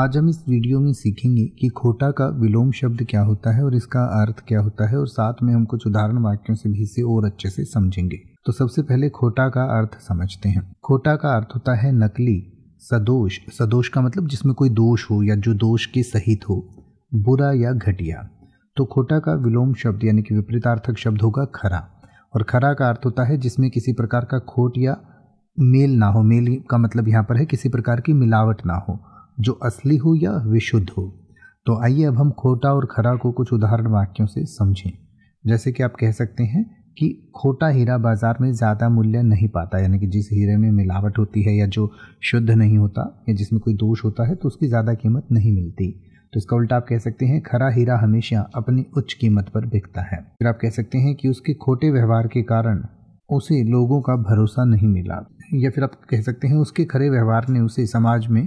आज हम इस वीडियो में सीखेंगे कि खोटा का विलोम शब्द क्या होता है और इसका अर्थ क्या होता है और साथ में हम कुछ उदाहरण वाक्यों से भी इसे और अच्छे से समझेंगे तो सबसे पहले खोटा का अर्थ समझते हैं खोटा का अर्थ होता है नकली सदोष सदोष का मतलब जिसमें कोई दोष हो या जो दोष के सहित हो बुरा या घटिया तो खोटा का विलोम शब्द यानी कि विपरीतार्थक शब्द होगा खरा और खरा का अर्थ होता है जिसमें किसी प्रकार का खोट या मेल ना हो मेल का मतलब यहाँ पर है किसी प्रकार की मिलावट ना हो जो असली हो या विशुद्ध हो तो आइए अब हम खोटा और खरा को कुछ उदाहरण वाक्यों से समझें जैसे कि आप कह सकते हैं कि खोटा हीरा बाज़ार में ज़्यादा मूल्य नहीं पाता यानी कि जिस हीरे में मिलावट होती है या जो शुद्ध नहीं होता या जिसमें कोई दोष होता है तो उसकी ज़्यादा कीमत नहीं मिलती तो इसका उल्टा आप कह सकते हैं खरा हीरा हमेशा अपनी उच्च कीमत पर बिकता है फिर आप कह सकते हैं कि उसके खोटे व्यवहार के कारण उसे लोगों का भरोसा नहीं मिला या फिर आप कह सकते हैं उसके खरे व्यवहार ने उसे समाज में